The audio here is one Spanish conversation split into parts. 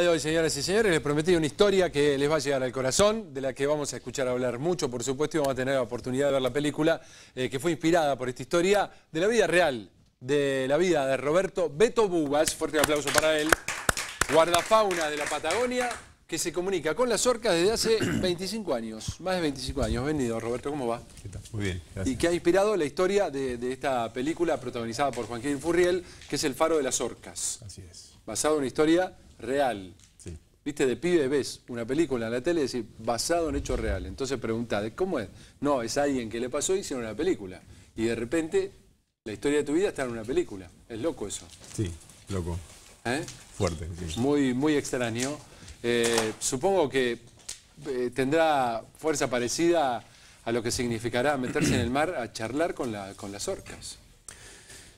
de hoy, señoras y señores, les prometí una historia que les va a llegar al corazón, de la que vamos a escuchar hablar mucho, por supuesto, y vamos a tener la oportunidad de ver la película eh, que fue inspirada por esta historia de la vida real, de la vida de Roberto Beto Bugas, fuerte aplauso para él, guardafauna de la Patagonia, que se comunica con las orcas desde hace 25 años, más de 25 años. Bienvenido, Roberto, ¿cómo va? Muy bien, Y que ha inspirado la historia de, esta película protagonizada por Joaquín Furriel, que es El faro de las orcas. Así es. Basado en una historia real. Viste, de pibe ves una película en la tele y decís, basado en hechos real. Entonces preguntás, ¿cómo es? No, es alguien que le pasó y hicieron una película. Y de repente, la historia de tu vida está en una película. Es loco eso. Sí, loco. ¿Eh? Fuerte. Muy, muy extraño. Eh, supongo que eh, tendrá fuerza parecida a lo que significará meterse en el mar a charlar con las orcas.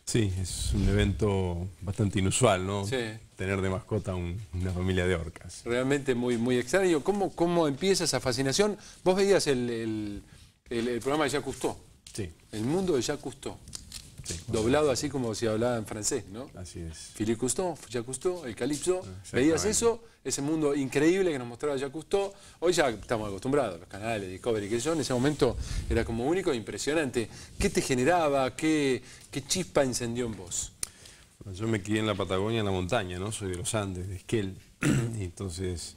Sí, es un evento bastante inusual, ¿no? Sí. Tener de mascota una familia de orcas. Realmente muy, muy extraño. ¿Cómo, ¿Cómo empieza esa fascinación? Vos veías el, el, programa de Jacques Cousteau. Sí. El mundo de Jacques Cousteau. Doblado así como si hablaba en francés, ¿no? Así es. Philippe Cousteau, Jacques Cousteau, el Calipso. Ah, Veías eso, ese mundo increíble que nos mostraba Jacques Cousteau. Hoy ya estamos acostumbrados, los canales Discovery, que yo en ese momento era como único e impresionante. ¿Qué te generaba? ¿Qué, chispa encendió en vos? yo me crié en la Patagonia, en la montaña, ¿no? Soy de los Andes, de Esquel. entonces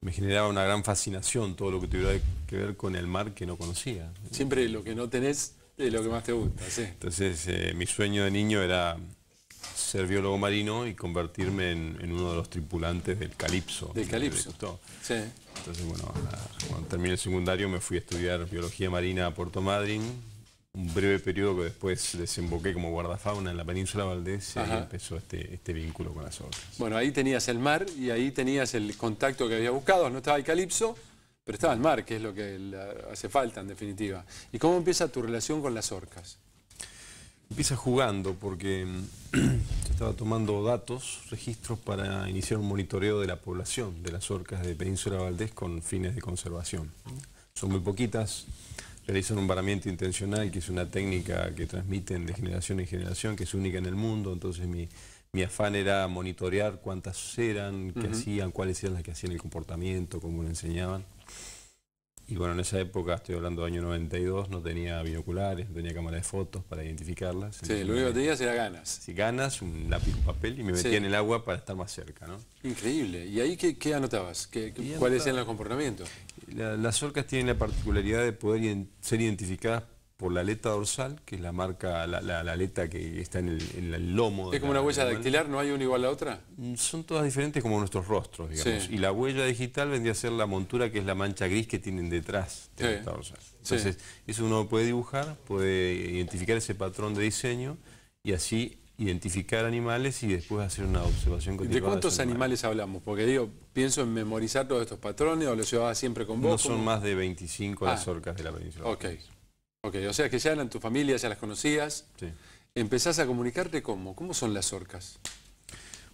me generaba una gran fascinación todo lo que tuviera que ver con el mar que no conocía. Siempre lo que no tenés y lo que más te gusta, sí. Entonces, eh, mi sueño de niño era ser biólogo marino y convertirme en, uno de los tripulantes del Calipso. Del Calipso. Sí. Entonces, bueno, cuando terminé el secundario me fui a estudiar biología marina a Puerto Madryn, un breve periodo que después desemboqué como guardafauna en la península Valdés y empezó este, este vínculo con las obras. Bueno, ahí tenías el mar y ahí tenías el contacto que había buscado, no estaba el Calipso, pero estaba el mar, que es lo que hace falta en definitiva. ¿Y cómo empieza tu relación con las orcas? Empieza jugando porque mm, estaba tomando datos, registros para iniciar un monitoreo de la población de las orcas de Península Valdés con fines de conservación. Son muy poquitas, realizan un varamiento intencional que es una técnica que transmiten de generación en generación, que es única en el mundo, entonces mi, afán era monitorear cuántas eran, qué hacían, cuáles eran las que hacían el comportamiento, cómo lo enseñaban. Y bueno, en esa época, estoy hablando del año 92, no tenía binoculares, no tenía cámara de fotos para identificarlas. Sí, lo único que tenías era ganas. Si ganas, un lápiz, un papel y me metía en el agua para estar más cerca, ¿no? Increíble. ¿Y ahí qué, qué anotabas? ¿Cuáles eran los comportamientos? las orcas tienen la particularidad de poder ser identificadas por la aleta dorsal, que es la marca, la, aleta que está en el, lomo. ¿Es como una huella dactilar? ¿No hay una igual a la otra? Mm, son todas diferentes como nuestros rostros, digamos. Y la huella digital vendría a ser la montura, que es la mancha gris que tienen detrás de la aleta dorsal. Entonces, eso uno puede dibujar, puede identificar ese patrón de diseño y así identificar animales y después hacer una observación ¿Y ¿De cuántos animales hablamos? Porque digo, pienso en memorizar todos estos patrones o los llevaba siempre con vos. No son más de 25 ah. las orcas de la península. Ok. Ok, o sea que ya eran tu familia, ya las conocías. ¿Empezás a comunicarte cómo? ¿Cómo son las orcas?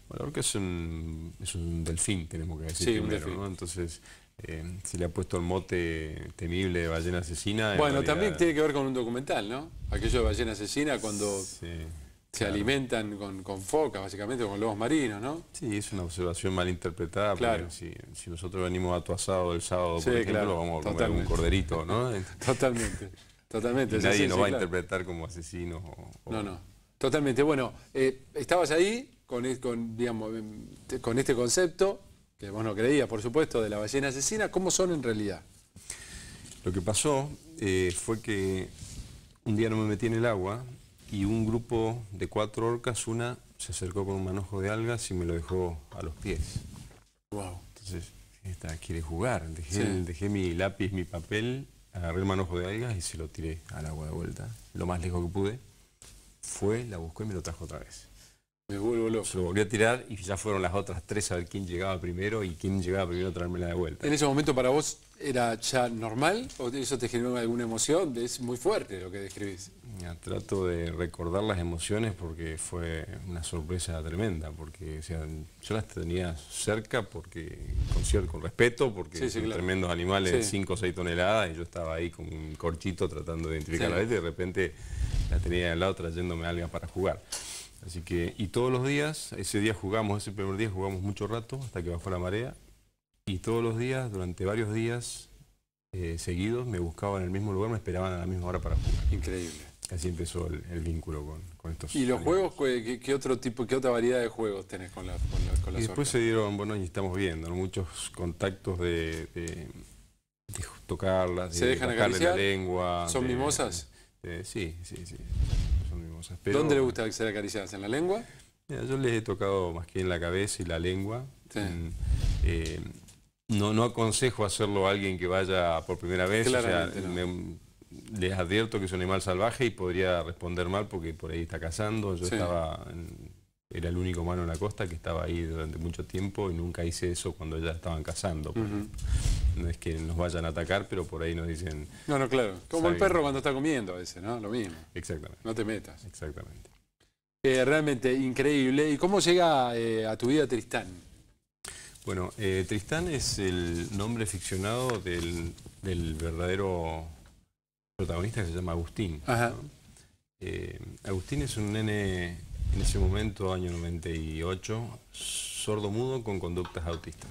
Bueno, la orca es un, delfín, tenemos que decir sí, primero, un ¿no? Entonces, eh, se le ha puesto el mote temible de ballena asesina. Bueno, también tiene que ver con un documental, ¿no? Aquello de ballena asesina cuando se alimentan con, focas, básicamente, con lobos marinos, ¿no? Sí, es una observación mal interpretada. Claro. Si, nosotros venimos a tu asado el sábado, por ejemplo, claro. vamos a comer un corderito, ¿no? Totalmente. Totalmente. Y nadie nos va a interpretar como asesinos. No, no. Totalmente. Bueno, eh, estabas ahí con, e-, con, em, con este concepto, que vos no creías, por supuesto, de la ballena asesina. ¿Cómo son en realidad? Lo que pasó eh, fue que un día no me metí en el agua y un grupo de cuatro orcas, una se acercó con un manojo de algas y me lo dejó a los pies. Wow. Entonces, esta quiere jugar. dejé mi lápiz, mi papel agarré el manojo de algas y se lo tiré al agua de vuelta, lo más lejos que pude. Fue, la buscó y me lo trajo otra vez. Se lo volvió a tirar y ya fueron las otras tres a ver quién llegaba primero y quién llegaba primero a traerme la de vuelta. ¿En ese momento para vos era ya normal o eso te generó alguna emoción? Es muy fuerte lo que describís. trato de recordar las emociones porque fue una sorpresa tremenda, porque yo las tenía cerca porque con, respeto, porque son tremendos animales de 5 o 6 toneladas y yo estaba ahí con un corchito tratando de identificar la vez y de repente la tenía al lado trayéndome algo para jugar. Así que, y todos los días, ese día jugamos, ese primer día jugamos mucho rato hasta que bajó la marea. Y todos los días, durante varios días eh, seguidos, me buscaban en el mismo lugar, me esperaban a la misma hora para jugar. Increíble. Así empezó el, vínculo con, con, estos. ¿Y los juegos? ¿qué, otro tipo, qué otra variedad de juegos tenés con las la, después se dieron, bueno, y estamos viendo, muchos contactos de, tocarlas, ¿Se dejan la lengua. ¿Son mimosas? sí, sí, sí. ¿Dónde le gusta ser acariciadas? ¿En la lengua? yo les he tocado más que en la cabeza y la lengua. Mm, eh, no, no aconsejo hacerlo a alguien que vaya por primera vez. o sea, les advierto que es un animal salvaje y podría responder mal porque por ahí está cazando. Yo estaba en, era el único mano en la costa que estaba ahí durante mucho tiempo y nunca hice eso cuando ya estaban cazando. No es que nos vayan a atacar, pero por ahí nos dicen... No, no, claro. Como el perro cuando está comiendo a veces, ¿no? Lo mismo. Exactamente. No te metas. Exactamente. Eh, realmente increíble. ¿Y cómo llega eh, a tu vida Tristán? Bueno, eh, Tristán es el nombre ficcionado del, verdadero protagonista que se llama Agustín. Agustín es un nene en ese momento, año 98, sordo mudo con conductas autistas.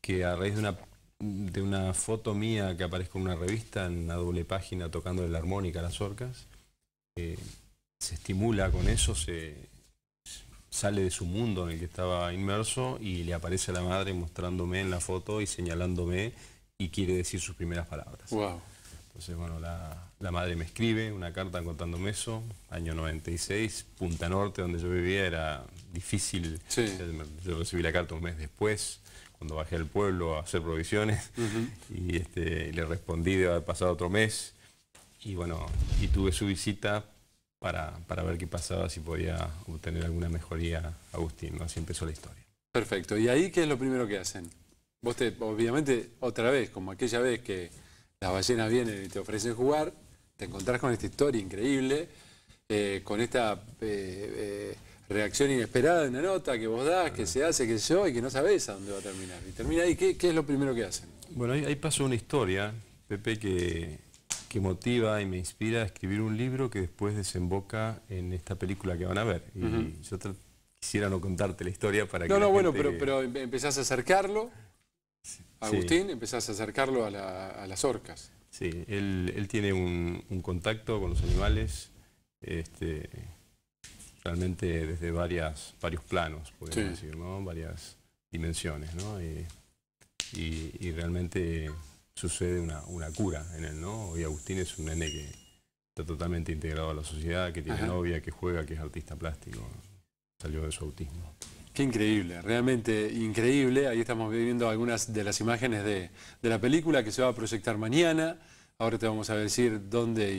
Que a raíz de una, de una foto mía que aparezco en una revista, en una doble página, tocando la armónica a las orcas, eh, se estimula con eso, se sale de su mundo en el que estaba inmerso y le aparece a la madre mostrándome en la foto y señalándome y quiere decir sus primeras palabras. Entonces, bueno, la, madre me escribe una carta contándome eso, año 96, Punta Norte, donde yo vivía, era difícil. Yo recibí la carta un mes después, cuando bajé al pueblo a hacer provisiones, y este, le respondí de haber pasado otro mes, y bueno, y tuve su visita para, para ver qué pasaba, si podía obtener alguna mejoría Agustín, así empezó la historia. Perfecto, ¿y ahí qué es lo primero que hacen? Vos te, obviamente, otra vez, como aquella vez que las ballenas vienen y te ofrecen jugar, te encontrás con esta historia increíble, eh, con esta eh, eh, reacción inesperada de una nota que vos das, que se hace, que yo, y que no sabés a dónde va a terminar. Y termina ahí, ¿qué, es lo primero que hacen? Bueno, ahí, pasó una historia, Pepe, que, que, motiva y me inspira a escribir un libro que después desemboca en esta película que van a ver. Y yo quisiera no contarte la historia para que... No, no, bueno, pero, pero em-, empezás a acercarlo. Agustín, empezás a acercarlo a, las orcas. Sí, él, tiene un, contacto con los animales este, realmente desde varios planos, podríamos decir, varias dimensiones. ¿no? Y, realmente sucede una, cura en él. ¿no? Y Agustín es un nene que está totalmente integrado a la sociedad, que tiene novia, que juega, que es artista plástico. Salió de su autismo. Qué increíble, realmente increíble. Ahí estamos viviendo algunas de las imágenes de, la película que se va a proyectar mañana. Ahora te vamos a decir dónde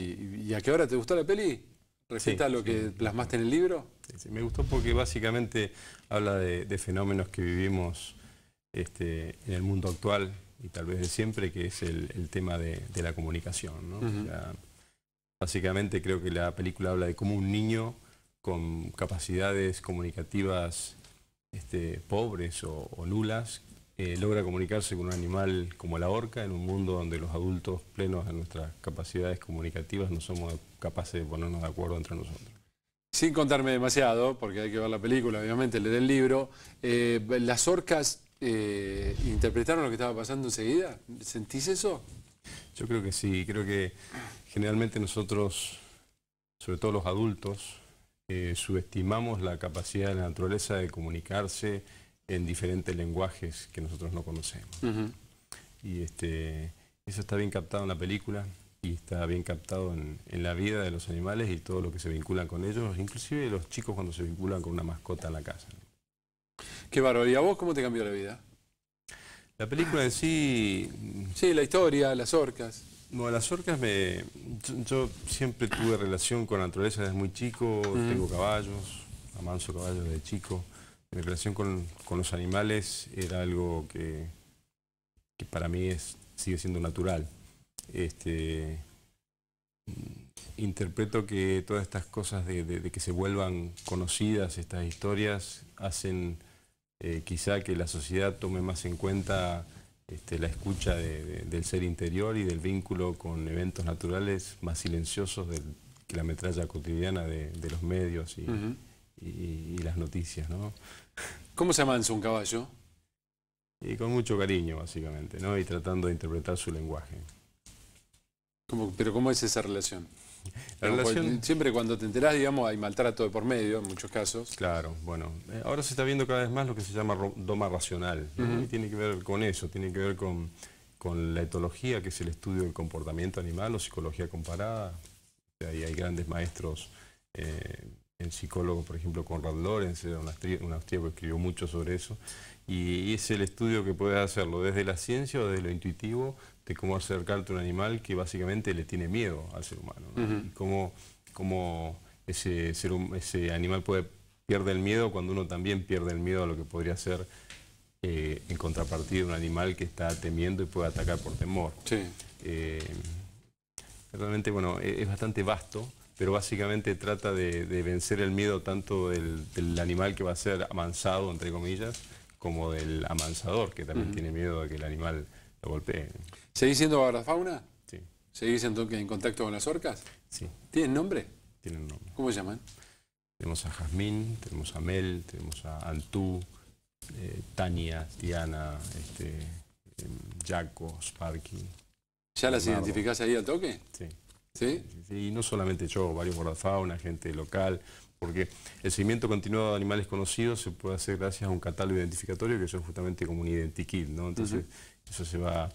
y, a qué hora te gustó la peli. ¿Recita lo que plasmaste en el libro? me gustó porque básicamente habla de, fenómenos que vivimos este, en el mundo actual y tal vez de siempre, que es el, tema de, la comunicación. básicamente creo que la película habla de cómo un niño con capacidades comunicativas este, pobres o, nulas, eh, logra comunicarse con un animal como la orca en un mundo donde los adultos plenos de nuestras capacidades comunicativas no somos capaces de ponernos de acuerdo entre nosotros. Sin contarme demasiado, porque hay que ver la película, obviamente, leer el libro, eh, ¿las orcas eh, interpretaron lo que estaba pasando enseguida? ¿Sentís eso? Yo creo que sí, creo que generalmente nosotros, sobre todo los adultos, eh, subestimamos la capacidad de la naturaleza de comunicarse en diferentes lenguajes que nosotros no conocemos. Y este, eso está bien captado en la película y está bien captado en, en, la vida de los animales y todo lo que se vinculan con ellos, inclusive los chicos cuando se vinculan con una mascota en la casa. Qué bárbaro. ¿Y a vos cómo te cambió la vida? La película en sí... Sí, la historia, las orcas. No, las orcas me... Yo, siempre tuve relación con la naturaleza desde muy chico, tengo caballos, amanso caballos desde chico. Mi relación con, los animales era algo que, para mí es, sigue siendo natural. Este, mm, interpreto que todas estas cosas de, que se vuelvan conocidas, estas historias, hacen eh, quizá que la sociedad tome más en cuenta este, la escucha del ser interior y del vínculo con eventos naturales más silenciosos que la metralla cotidiana de, los medios y, las noticias. ¿Cómo se amansa un caballo? Y con mucho cariño, básicamente, ¿no? y tratando de interpretar su lenguaje. ¿Pero cómo es esa relación? Pues, eh, siempre cuando te enterás, digamos, hay maltrato de por medio en muchos casos. Claro, bueno. Eh, ahora se está viendo cada vez más lo que se llama doma racional. y tiene que ver con eso, tiene que ver con, con, la etología, que es el estudio del comportamiento animal o psicología comparada. Ahí hay grandes maestros eh, el psicólogo, por ejemplo, Conrad Lorenz, un, austríaco que escribió mucho sobre eso, y es el estudio que puedes hacerlo desde la ciencia o desde lo intuitivo de cómo acercarte a un animal que básicamente le tiene miedo al ser humano, cómo, ese, animal puede pierde el miedo cuando uno también pierde el miedo a lo que podría ser eh, en contrapartida un animal que está temiendo y puede atacar por temor. Eh, realmente, bueno, e-, es bastante vasto pero básicamente trata de, vencer el miedo tanto del, animal que va a ser amansado, entre comillas, como del amansador, que también tiene miedo de que el animal lo golpee. ¿Seguís siendo fauna? Sí. ¿Seguís en contacto con las orcas? Sí. ¿Tienen nombre? Tienen nombre. ¿Cómo se llaman? Tenemos a Jazmín, tenemos a Mel, tenemos a Antú, eh, Tania, Diana, este, em, Jaco, Sparky. ¿Ya las identificas identificás ahí a toque? Sí. ¿Sí? Y no solamente yo, varios guardafauna, gente local, porque el seguimiento continuado de animales conocidos se puede hacer gracias a un catálogo identificatorio que son justamente como un identikit, ¿no? Entonces, eso se va,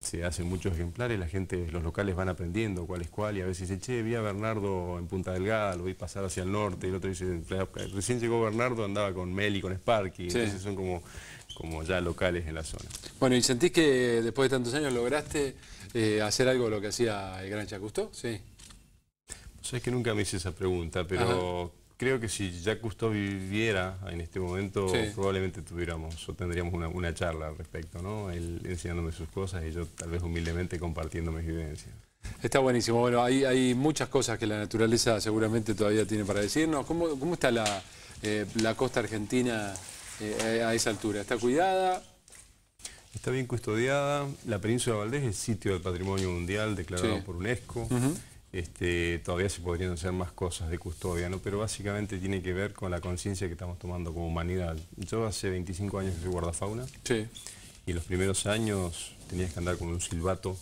se hacen muchos ejemplares, la gente, los locales van aprendiendo cuál es cuál, y a veces dicen, che, vi a Bernardo en Punta Delgada, lo vi pasar hacia el norte, y el otro dice, recién llegó Bernardo, andaba con Meli, con Sparky, entonces son como como ya locales en la zona. Bueno, ¿y sentís que después de tantos años lograste eh, hacer algo lo que hacía el Gran Chacustó? Sí. Sabes que nunca me hice esa pregunta, pero creo que si Chacustó viviera en este momento, probablemente tuviéramos o tendríamos una, charla al respecto, ¿no? Él enseñándome sus cosas y yo tal vez humildemente compartiendo mis vivencias. Está buenísimo. Bueno, hay, hay muchas cosas que la naturaleza seguramente todavía tiene para decirnos. ¿Cómo, cómo está la, eh, la costa argentina? Eh, a esa altura. Está cuidada, Está bien custodiada. La península de Valdés es sitio del patrimonio mundial declarado por UNESCO. este, todavía se podrían hacer más cosas de custodia, ¿no? pero básicamente tiene que ver con la conciencia que estamos tomando como humanidad. Yo hace 25 años que guardafauna y los primeros años tenías que andar con un silbato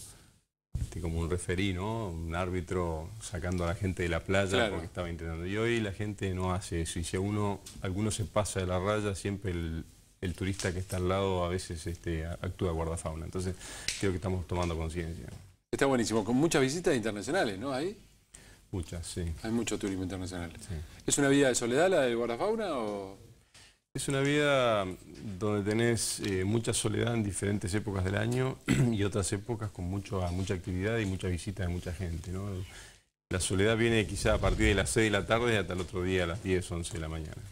como un referí, ¿no? Un árbitro sacando a la gente de la playa porque estaba intentando. Y hoy la gente no hace eso. Y si uno, alguno se pasa de la raya, siempre el, turista que está al lado a veces este, actúa guardafauna. Entonces creo que estamos tomando conciencia. Está buenísimo. Con muchas visitas internacionales, ¿no? Ahí. Muchas, sí. Hay mucho turismo internacional. ¿Es una vida de soledad la del guardafauna o...? Es una vida donde tenés eh, mucha soledad en diferentes épocas del año y otras épocas con mucho, mucha actividad y mucha visita de mucha gente. La soledad viene quizá a partir de las 6 de la tarde hasta el otro día a las 10, 11 de la mañana.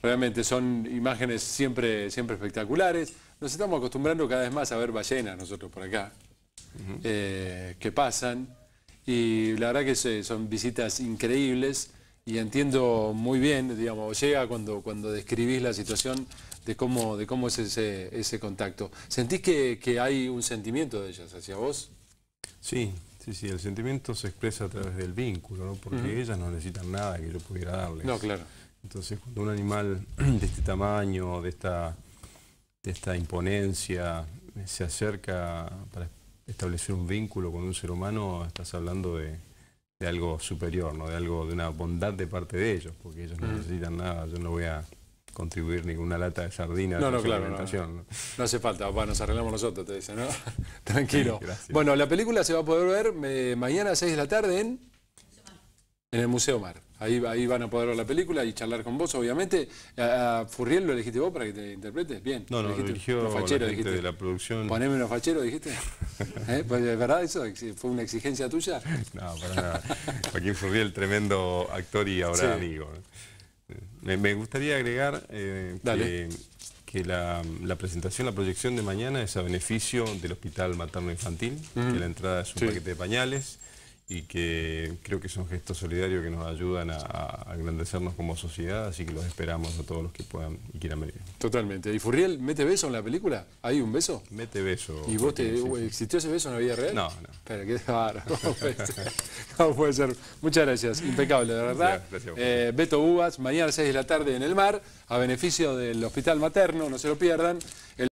Realmente son imágenes siempre, siempre espectaculares. Nos estamos acostumbrando cada vez más a ver ballenas nosotros por acá, eh, que pasan. Y la verdad que son visitas increíbles y entiendo muy bien, digamos, llega cuando, cuando describís la situación de cómo, de cómo es ese, contacto. ¿Sentís que, hay un sentimiento de ellas hacia vos? Sí, sí, sí, el sentimiento se expresa a través del vínculo, ¿no? porque ellas no necesitan nada que yo pudiera darles. No, claro. Entonces, cuando un animal de este tamaño, de esta, de esta imponencia, eh, se acerca para establecer un vínculo con un ser humano, estás hablando de, algo superior, ¿no? de algo, de una bondad de parte de ellos, porque ellos no mm. necesitan nada, yo no voy a contribuir ninguna lata de sardina no, no, no, hace falta, nos arreglamos nosotros, te dice ¿no? Tranquilo. bueno, la película se va a poder ver eh, mañana a 6 de la tarde en en el Museo Mar. Ahí, van a poder ver la película y charlar con vos, obviamente. A, Furriel lo elegiste vos para que te interpretes. Bien. No, no, lo, eligió la de la producción. Poneme los facheros, dijiste. ¿Eh? Pues, ¿Es verdad eso? ¿Fue una exigencia tuya? No, para nada. Joaquín Furriel, tremendo actor y ahora amigo. Me, gustaría agregar eh, que, la, presentación, la proyección de mañana es a beneficio del Hospital Materno Infantil, que la entrada es un paquete de pañales y que creo que son gestos solidarios que nos ayudan a, a, engrandecernos como sociedad, así que los esperamos a todos los que puedan y quieran venir. Totalmente. ¿Y Furriel mete beso en la película? ¿Hay un beso? Mete beso. ¿Y vos te, uh, existió ese beso en la vida real? No, no. Pero qué raro. ¿Cómo puede ser. Muchas gracias. Impecable, de verdad. Eh, Beto Uvas, mañana a las 6 de la tarde en el mar, a beneficio del Hospital Materno, no se lo pierdan.